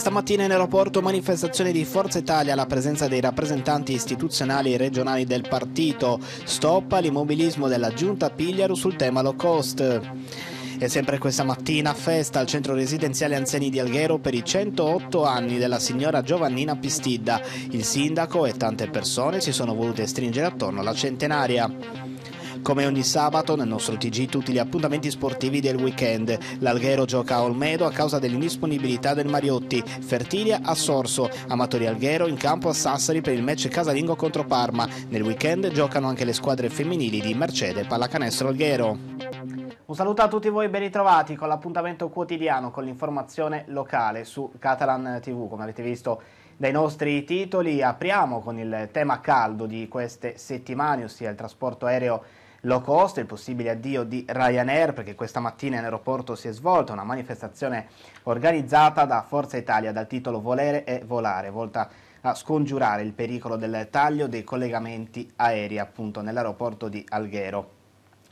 Questa mattina in aeroporto manifestazione di Forza Italia alla presenza dei rappresentanti istituzionali e regionali del partito. Stop all'immobilismo della giunta Pigliaru sul tema low cost. E sempre questa mattina festa al centro residenziale anziani di Alghero per i 108 anni della signora Giovannina Pistidda. Il sindaco e tante persone si sono volute stringere attorno alla centenaria. Come ogni sabato nel nostro TG tutti gli appuntamenti sportivi del weekend. L'Alghero gioca a Olmedo a causa dell'indisponibilità del Mariotti, Fertilia a Sorso, Amatori Alghero in campo a Sassari per il match casalingo contro Parma. Nel weekend giocano anche le squadre femminili di Mercede, Pallacanestro Alghero. Un saluto a tutti voi ben ritrovati con l'appuntamento quotidiano con l'informazione locale su Catalan TV. Come avete visto dai nostri titoli apriamo con il tema caldo di queste settimane, ossia il trasporto aereo low cost, il possibile addio di Ryanair perché questa mattina in aeroporto si è svolta una manifestazione organizzata da Forza Italia dal titolo Volere e Volare, volta a scongiurare il pericolo del taglio dei collegamenti aerei appunto nell'aeroporto di Alghero.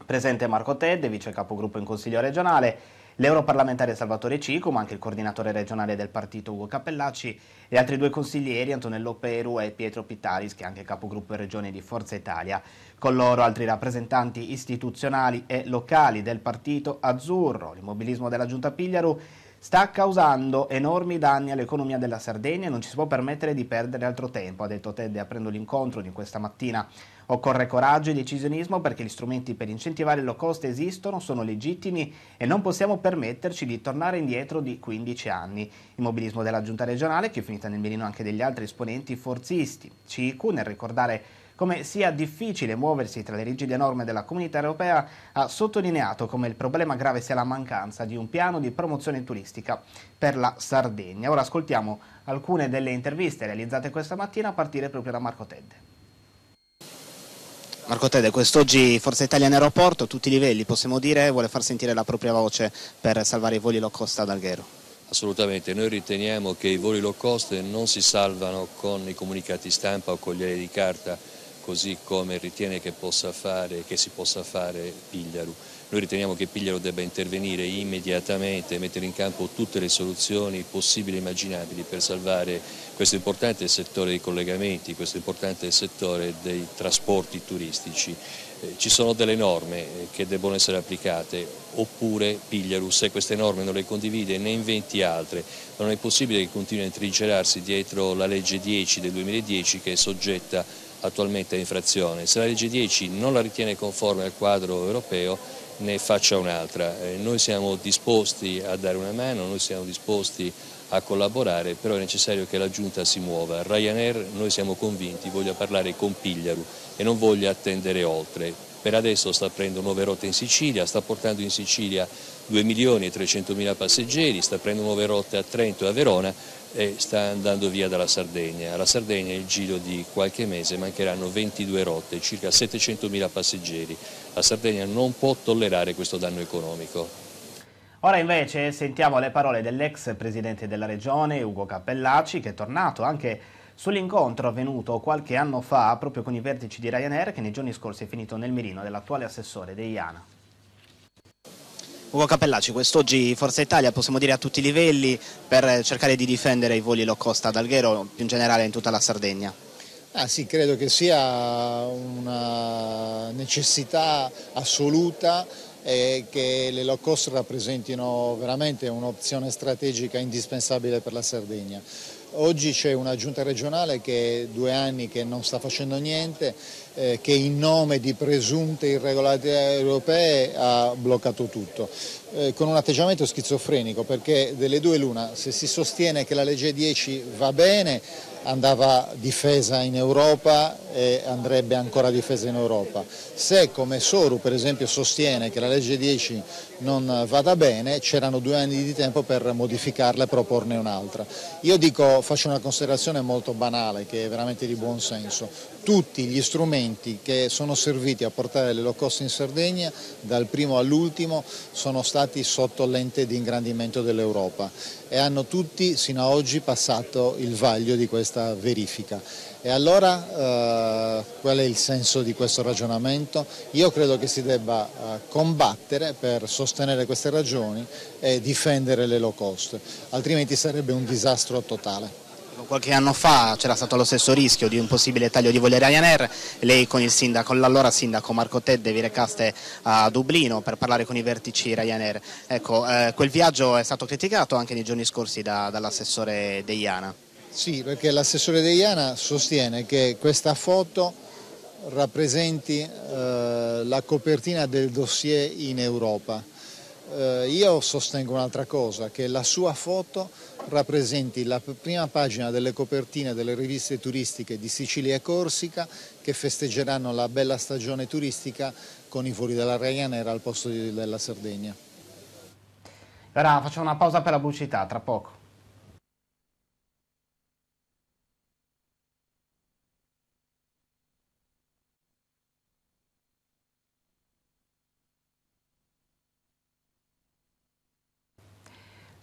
Presente Marco Tedde, vice capogruppo in Consiglio regionale, l'europarlamentare Salvatore Cico, ma anche il coordinatore regionale del partito Ugo Cappellacci e altri due consiglieri, Antonello Peru e Pietro Pittaris, che è anche capogruppo regione di Forza Italia. Con loro altri rappresentanti istituzionali e locali del partito azzurro. L'immobilismo della giunta Pigliaru sta causando enormi danni all'economia della Sardegna e non ci si può permettere di perdere altro tempo, ha detto Tedde aprendo l'incontro di questa mattina Occorre coraggio e decisionismo perché gli strumenti per incentivare il low cost esistono, sono legittimi e non possiamo permetterci di tornare indietro di 15 anni. Il mobilismo della giunta regionale, che è finita nel mirino anche degli altri esponenti forzisti, CIQ, nel ricordare come sia difficile muoversi tra le rigide norme della comunità europea, ha sottolineato come il problema grave sia la mancanza di un piano di promozione turistica per la Sardegna. Ora ascoltiamo alcune delle interviste realizzate questa mattina a partire proprio da Marco Tedde. Marco Tede, quest'oggi Forza Italia in aeroporto, a tutti i livelli possiamo dire, vuole far sentire la propria voce per salvare i voli low cost ad Alghero. Assolutamente, noi riteniamo che i voli low cost non si salvano con i comunicati stampa o con gli aerei di carta, così come ritiene che, possa fare, che si possa fare Pigliaru. Noi riteniamo che Pigliaro debba intervenire immediatamente, mettere in campo tutte le soluzioni possibili e immaginabili per salvare questo importante settore dei collegamenti, questo importante settore dei trasporti turistici. Eh, ci sono delle norme eh, che debbono essere applicate, oppure Pigliaru, se queste norme non le condivide, ne inventi altre. Non è possibile che continui a intrincerarsi dietro la legge 10 del 2010 che è soggetta attualmente a infrazione. Se la legge 10 non la ritiene conforme al quadro europeo, ne faccia un'altra. Eh, noi siamo disposti a dare una mano, noi siamo disposti a collaborare, però è necessario che la Giunta si muova. Ryanair, noi siamo convinti, voglia parlare con Pigliaru e non voglia attendere oltre per adesso sta aprendo nuove rotte in Sicilia, sta portando in Sicilia 2 milioni e 300 mila passeggeri, sta aprendo nuove rotte a Trento e a Verona e sta andando via dalla Sardegna. Alla Sardegna nel giro di qualche mese mancheranno 22 rotte, circa 700 mila passeggeri. La Sardegna non può tollerare questo danno economico. Ora invece sentiamo le parole dell'ex presidente della regione Ugo Cappellacci, che è tornato anche sull'incontro avvenuto qualche anno fa proprio con i vertici di Ryanair che nei giorni scorsi è finito nel mirino dell'attuale assessore De Iana. Ugo Capellacci, quest'oggi Forza Italia possiamo dire a tutti i livelli per cercare di difendere i voli low cost ad Alghero, più in generale in tutta la Sardegna. Ah sì, credo che sia una necessità assoluta e eh, che le low cost rappresentino veramente un'opzione strategica indispensabile per la Sardegna. Oggi c'è una giunta regionale che due anni che non sta facendo niente, eh, che in nome di presunte irregolarità europee ha bloccato tutto, eh, con un atteggiamento schizofrenico perché delle due l'una, se si sostiene che la legge 10 va bene andava difesa in Europa e andrebbe ancora difesa in Europa. Se come Soru per esempio sostiene che la legge 10 non vada bene, c'erano due anni di tempo per modificarla e proporne un'altra. Io dico, faccio una considerazione molto banale, che è veramente di buon senso. Tutti gli strumenti che sono serviti a portare l'Holocaust cost in Sardegna, dal primo all'ultimo, sono stati sotto lente di ingrandimento dell'Europa e hanno tutti sino ad oggi passato il vaglio di questa verifica. E allora eh, qual è il senso di questo ragionamento? Io credo che si debba eh, combattere per sostenere queste ragioni e difendere le low cost, altrimenti sarebbe un disastro totale. Qualche anno fa c'era stato lo stesso rischio di un possibile taglio di voli Ryanair, lei con, sindaco, l'allora sindaco Marco Tedde vi recaste a Dublino per parlare con i vertici Ryanair. Ecco, eh, quel viaggio è stato criticato anche nei giorni scorsi da, dall'assessore Deiana. Sì, perché l'assessore Deiana sostiene che questa foto rappresenti eh, la copertina del dossier in Europa eh, io sostengo un'altra cosa, che la sua foto rappresenti la prima pagina delle copertine delle riviste turistiche di Sicilia e Corsica che festeggeranno la bella stagione turistica con i fuori della Ryanair al posto della Sardegna. Ora facciamo una pausa per la pubblicità, tra poco.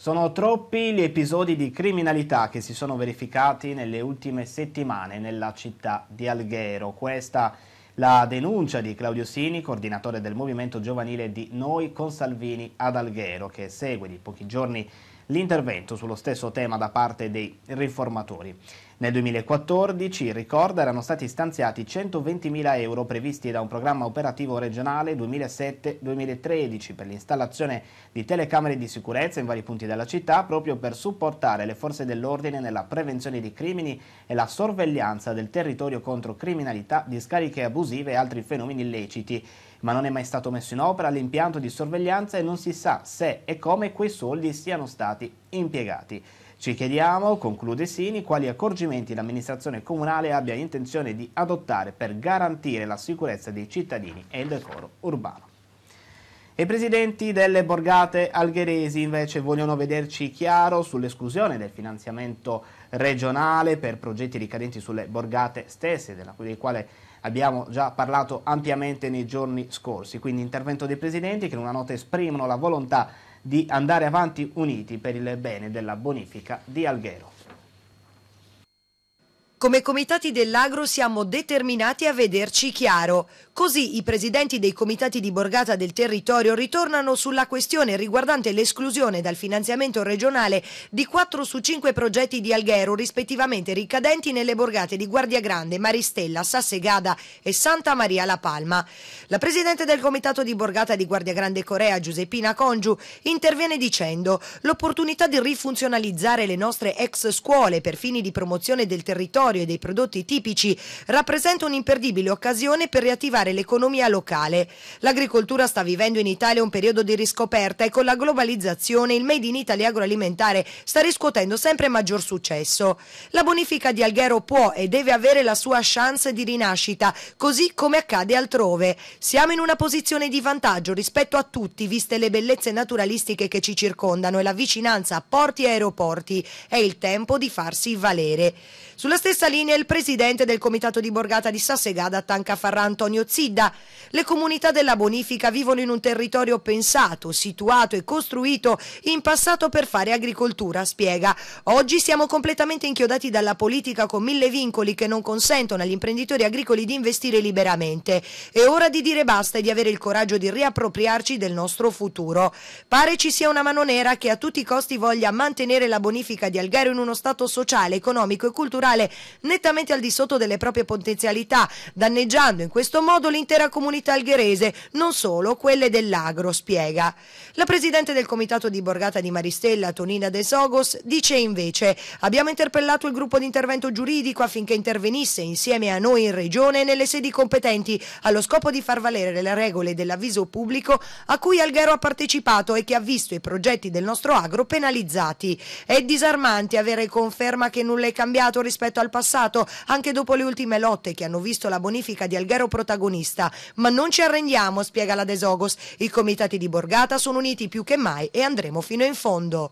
Sono troppi gli episodi di criminalità che si sono verificati nelle ultime settimane nella città di Alghero. Questa la denuncia di Claudio Sini, coordinatore del movimento giovanile di Noi con Salvini ad Alghero, che segue di pochi giorni l'intervento sullo stesso tema da parte dei riformatori. Nel 2014, ricorda, erano stati stanziati 120.000 euro previsti da un programma operativo regionale 2007-2013 per l'installazione di telecamere di sicurezza in vari punti della città proprio per supportare le forze dell'ordine nella prevenzione di crimini e la sorveglianza del territorio contro criminalità, discariche abusive e altri fenomeni illeciti ma non è mai stato messo in opera l'impianto di sorveglianza e non si sa se e come quei soldi siano stati impiegati. Ci chiediamo, conclude Sini, quali accorgimenti l'amministrazione comunale abbia intenzione di adottare per garantire la sicurezza dei cittadini e il decoro urbano. I presidenti delle borgate algheresi invece vogliono vederci chiaro sull'esclusione del finanziamento regionale per progetti ricadenti sulle borgate stesse, della, quale quali abbiamo già parlato ampiamente nei giorni scorsi, quindi intervento dei presidenti che in una nota esprimono la volontà di andare avanti uniti per il bene della bonifica di Alghero. Come comitati dell'agro siamo determinati a vederci chiaro. Così i presidenti dei comitati di borgata del territorio ritornano sulla questione riguardante l'esclusione dal finanziamento regionale di 4 su 5 progetti di Alghero rispettivamente ricadenti nelle borgate di Guardia Grande, Maristella, Sassegada e Santa Maria La Palma. La presidente del comitato di borgata di Guardia Grande Corea, Giuseppina Congiu, interviene dicendo l'opportunità di rifunzionalizzare le nostre ex scuole per fini di promozione del territorio territorio e dei prodotti tipici rappresenta un'imperdibile occasione per riattivare l'economia locale. L'agricoltura sta vivendo in Italia un periodo di riscoperta e con la globalizzazione il Made in Italy agroalimentare sta riscuotendo sempre maggior successo. La bonifica di Alghero può e deve avere la sua chance di rinascita, così come accade altrove. Siamo in una posizione di vantaggio rispetto a tutti, viste le bellezze naturalistiche che ci circondano e la vicinanza a porti e aeroporti. È il tempo di farsi valere. Sulla stessa linea il presidente del comitato di borgata di Sassegada Tancafarra Antonio Zidda. Le comunità della bonifica vivono in un territorio pensato, situato e costruito in passato per fare agricoltura, spiega. Oggi siamo completamente inchiodati dalla politica con mille vincoli che non consentono agli imprenditori agricoli di investire liberamente. È ora di dire basta e di avere il coraggio di riappropriarci del nostro futuro. Pare ci sia una mano nera che a tutti i costi voglia mantenere la bonifica di Alghero in uno stato sociale, economico e culturale locale nettamente al di sotto delle proprie potenzialità, danneggiando in questo modo l'intera comunità algherese, non solo quelle dell'agro, spiega. La presidente del comitato di Borgata di Maristella, Tonina De Sogos, dice invece abbiamo interpellato il gruppo di intervento giuridico affinché intervenisse insieme a noi in regione e nelle sedi competenti allo scopo di far valere le regole dell'avviso pubblico a cui Alghero ha partecipato e che ha visto i progetti del nostro agro penalizzati. È disarmante avere conferma che nulla è cambiato rispetto rispetto al passato, anche dopo le ultime lotte che hanno visto la bonifica di Alghero protagonista. Ma non ci arrendiamo, spiega la Desogos. I comitati di Borgata sono uniti più che mai e andremo fino in fondo.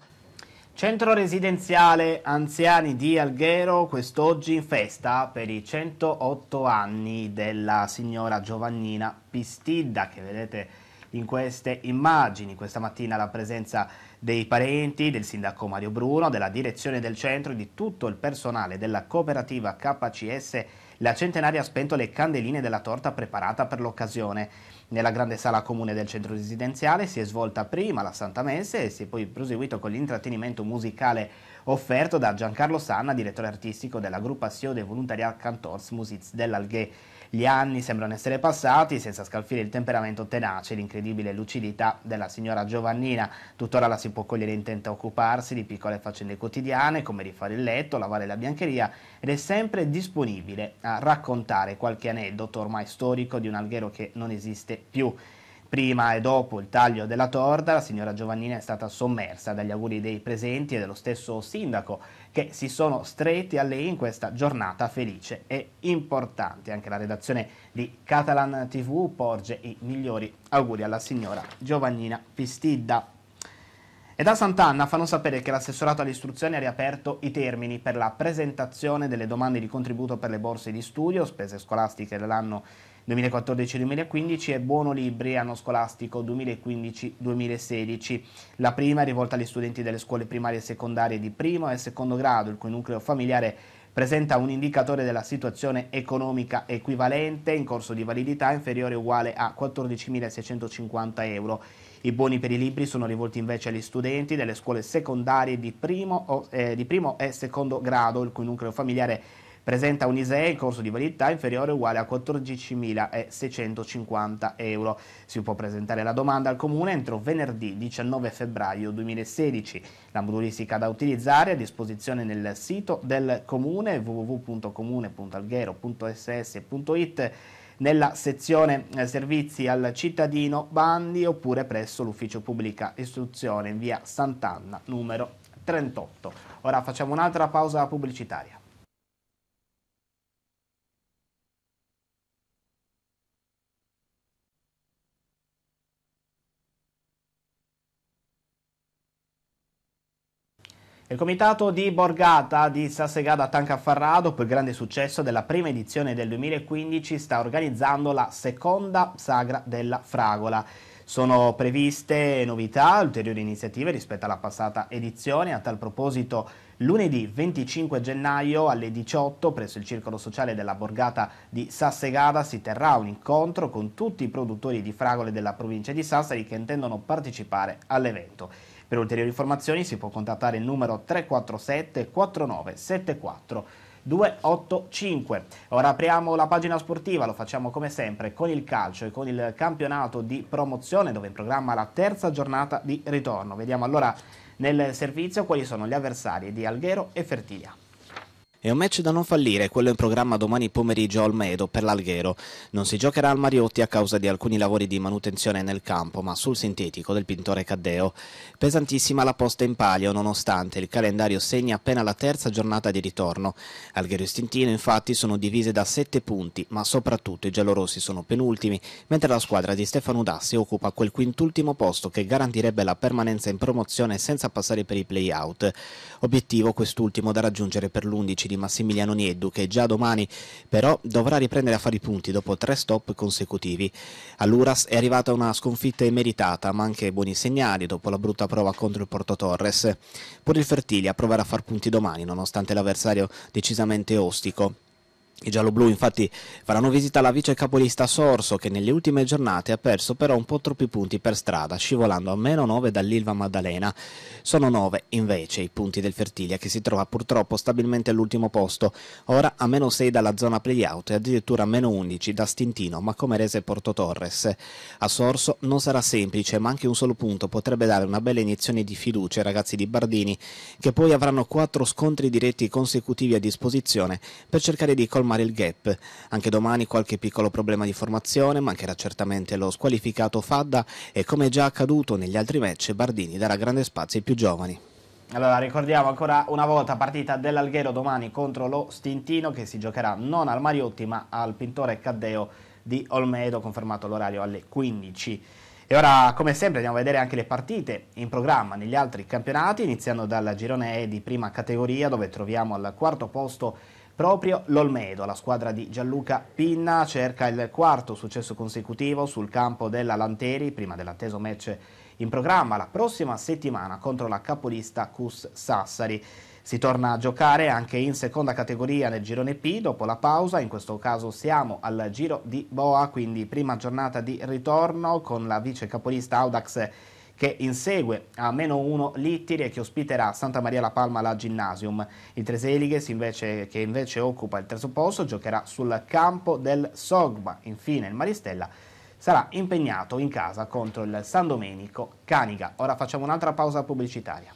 Centro residenziale anziani di Alghero quest'oggi in festa per i 108 anni della signora Giovannina Pistidda che vedete in queste immagini. Questa mattina la presenza di dei parenti, del sindaco Mario Bruno, della direzione del centro e di tutto il personale della cooperativa KCS la centenaria ha spento le candeline della torta preparata per l'occasione. Nella grande sala comune del centro residenziale si è svolta prima la Santa Messe e si è poi proseguito con l'intrattenimento musicale offerto da Giancarlo Sanna, direttore artistico della Gruppazione Volontariat Cantors Musiz dell'Alghe. Gli anni sembrano essere passati senza scalfire il temperamento tenace e l'incredibile lucidità della signora Giovannina. Tuttora la si può cogliere intenta a occuparsi di piccole faccende quotidiane come rifare il letto, lavare la biancheria ed è sempre disponibile a raccontare qualche aneddoto ormai storico di un alghero che non esiste più. Prima e dopo il taglio della torta, la signora Giovannina è stata sommersa dagli auguri dei presenti e dello stesso sindaco, che si sono stretti a lei in questa giornata felice e importante. Anche la redazione di Catalan TV porge i migliori auguri alla signora Giovannina Pistidda. E da Sant'Anna fanno sapere che l'assessorato all'istruzione ha riaperto i termini per la presentazione delle domande di contributo per le borse di studio, spese scolastiche dell'anno 2020 2014-2015 e Buono Libri anno scolastico 2015-2016. La prima è rivolta agli studenti delle scuole primarie e secondarie di primo e secondo grado, il cui nucleo familiare presenta un indicatore della situazione economica equivalente in corso di validità inferiore o uguale a 14.650 euro. I buoni per i libri sono rivolti invece agli studenti delle scuole secondarie di primo, o, eh, di primo e secondo grado, il cui nucleo familiare presenta un ISEE in corso di validità inferiore o uguale a 14.650 euro. Si può presentare la domanda al Comune entro venerdì 19 febbraio 2016. La modulistica da utilizzare è a disposizione nel sito del Comune www.comune.alghero.ss.it nella sezione eh, servizi al cittadino bandi oppure presso l'ufficio pubblica istruzione in via Sant'Anna numero 38. Ora facciamo un'altra pausa pubblicitaria. Il comitato di Borgata di Sassegada Tancafarrado, per grande successo della prima edizione del 2015, sta organizzando la seconda sagra della fragola. Sono previste novità, ulteriori iniziative rispetto alla passata edizione. A tal proposito, lunedì 25 gennaio alle 18 presso il Circolo Sociale della Borgata di Sassegada si terrà un incontro con tutti i produttori di fragole della provincia di Sassari che intendono partecipare all'evento. Per ulteriori informazioni si può contattare il numero 347 49 74 285. Ora apriamo la pagina sportiva, lo facciamo come sempre con il calcio e con il campionato di promozione dove in programma la terza giornata di ritorno. Vediamo allora nel servizio quali sono gli avversari di Alghero e Fertilia. È un match da non fallire, quello in programma domani pomeriggio a Olmedo per l'Alghero. Non si giocherà al Mariotti a causa di alcuni lavori di manutenzione nel campo, ma sul sintetico del pintore Caddeo. Pesantissima la posta in palio, nonostante il calendario segni appena la terza giornata di ritorno. Alghero e Stintino infatti sono divise da 7 punti, ma soprattutto i giallorossi sono penultimi, mentre la squadra di Stefano Dassi occupa quel quintultimo posto che garantirebbe la permanenza in promozione senza passare per i play-out. Obiettivo quest'ultimo da raggiungere per l'11 di di Massimiliano Nieddu che già domani però dovrà riprendere a fare i punti dopo tre stop consecutivi. All'Uras è arrivata una sconfitta immeritata ma anche buoni segnali dopo la brutta prova contro il Porto Torres. Pure il Fertiglia proverà a far punti domani nonostante l'avversario decisamente ostico. I gialloblu infatti faranno visita alla vice capolista Sorso che nelle ultime giornate ha perso però un po' troppi punti per strada, scivolando a meno 9 dall'Ilva Maddalena. Sono 9 invece i punti del Fertilia che si trova purtroppo stabilmente all'ultimo posto, ora a meno 6 dalla zona playout e addirittura a meno 11 da Stintino, ma come rese Porto Torres. A Sorso non sarà semplice ma anche un solo punto potrebbe dare una bella iniezione di fiducia ai ragazzi di Bardini che poi avranno 4 scontri diretti consecutivi a disposizione per cercare di colpire colmare il gap. Anche domani qualche piccolo problema di formazione, mancherà certamente lo squalificato Fadda e come già accaduto negli altri match Bardini darà grande spazio ai più giovani. Allora ricordiamo ancora una volta partita dell'Alghero domani contro lo Stintino che si giocherà non al Mariotti ma al Pintore Caddeo di Olmedo, confermato l'orario alle 15. E ora, come sempre, andiamo a vedere anche le partite in programma negli altri campionati, iniziando dal girone E di prima categoria, dove troviamo al quarto posto Proprio l'Olmedo, la squadra di Gianluca Pinna, cerca il quarto successo consecutivo sul campo della Lanteri, prima dell'atteso match in programma la prossima settimana contro la capolista Cus Sassari. Si torna a giocare anche in seconda categoria nel girone P dopo la pausa, in questo caso siamo al giro di Boa, quindi prima giornata di ritorno con la vice capolista Audax che insegue a meno 1 Littiri e che ospiterà Santa Maria La Palma alla Gymnasium. Il Treselighes invece, che invece occupa il terzo posto giocherà sul campo del Sogma. Infine il Maristella sarà impegnato in casa contro il San Domenico Caniga. Ora facciamo un'altra pausa pubblicitaria.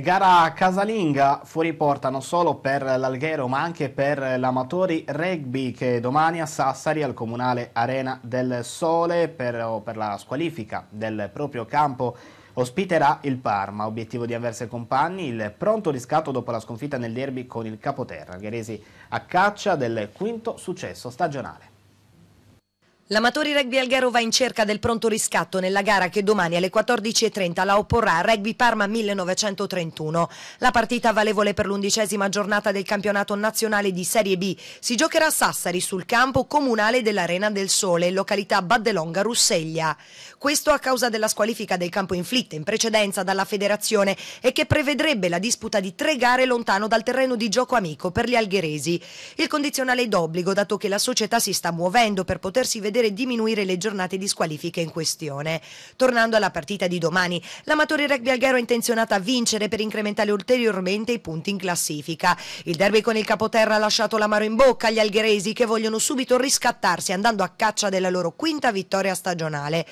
Gara casalinga fuori porta non solo per l'Alghero ma anche per l'Amatori Rugby che domani a Sassari al Comunale Arena del Sole per, per la squalifica del proprio campo ospiterà il Parma, obiettivo di Anversa compagni, il pronto riscatto dopo la sconfitta nel derby con il Capoterra, algheresi a caccia del quinto successo stagionale. L'Amatori Rugby Alghero va in cerca del pronto riscatto nella gara che domani alle 14.30 la opporrà a Rugby Parma 1931. La partita valevole per l'undicesima giornata del campionato nazionale di Serie B si giocherà a Sassari sul campo comunale dell'Arena del Sole, in località Baddelonga Russeglia. Questo a causa della squalifica del campo inflitta in precedenza dalla federazione e che prevedrebbe la disputa di tre gare lontano dal terreno di gioco amico per gli algheresi. Il condizionale è d'obbligo dato che la società si sta muovendo per potersi vedere vedere diminuire le giornate di squalifica in questione. Tornando alla partita di domani, l'amatore rugby Alghero è intenzionato a vincere per incrementare ulteriormente i punti in classifica. Il derby con il capoterra ha lasciato l'amaro in bocca agli algheresi che vogliono subito riscattarsi andando a caccia della loro quinta vittoria stagionale.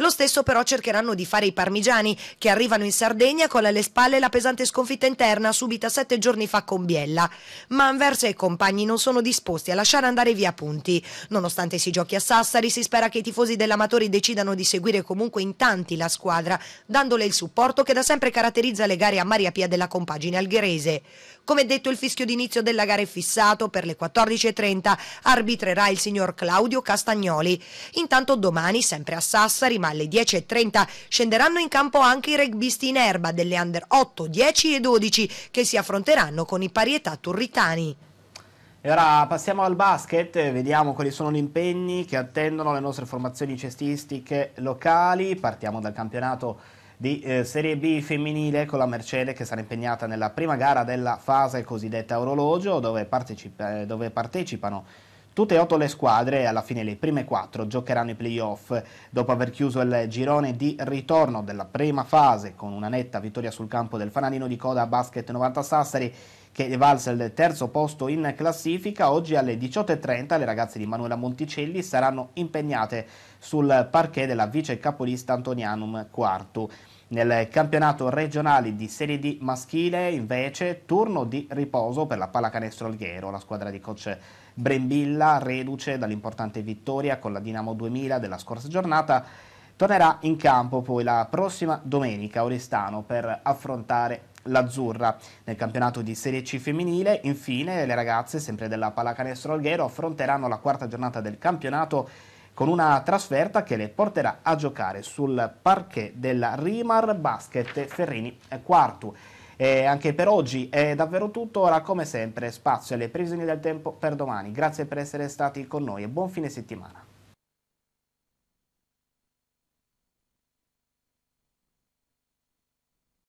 Lo stesso però cercheranno di fare i parmigiani, che arrivano in Sardegna con alle spalle la pesante sconfitta interna subita sette giorni fa con Biella. Ma Anversa e compagni non sono disposti a lasciare andare via punti. Nonostante si giochi a Sassari, si spera che i tifosi dell'Amatori decidano di seguire comunque in tanti la squadra, dandole il supporto che da sempre caratterizza le gare a Maria Pia della compagine algherese. Come detto, il fischio d'inizio della gara è fissato per le 14.30. Arbitrerà il signor Claudio Castagnoli. Intanto domani, sempre a Sassari, Maria alle 10.30 scenderanno in campo anche i rugbisti in erba delle under 8, 10 e 12 che si affronteranno con i parietà turritani. E ora passiamo al basket, eh, vediamo quali sono gli impegni che attendono le nostre formazioni cestistiche locali. Partiamo dal campionato di eh, Serie B femminile con la Mercedes che sarà impegnata nella prima gara della fase cosiddetta orologio dove, partecipa, dove partecipano Tutte e otto le squadre, alla fine le prime quattro, giocheranno i playoff. Dopo aver chiuso il girone di ritorno della prima fase con una netta vittoria sul campo del fanalino di coda Basket 90 Sassari, che valse il terzo posto in classifica, oggi alle 18.30 le ragazze di Manuela Monticelli saranno impegnate sul parquet della vice capolista Antonianum IV. Nel campionato regionale di Serie D maschile, invece, turno di riposo per la pallacanestro Alghero, la squadra di coach Brembilla, reduce dall'importante vittoria con la Dinamo 2000 della scorsa giornata, tornerà in campo poi la prossima domenica a Oristano per affrontare l'azzurra. Nel campionato di Serie C femminile, infine, le ragazze, sempre della Pallacanestro Alghero, affronteranno la quarta giornata del campionato con una trasferta che le porterà a giocare sul parquet della Rimar Basket Ferrini Quartu. E anche per oggi è davvero tutto, ora come sempre spazio alle previsioni del tempo per domani. Grazie per essere stati con noi e buon fine settimana.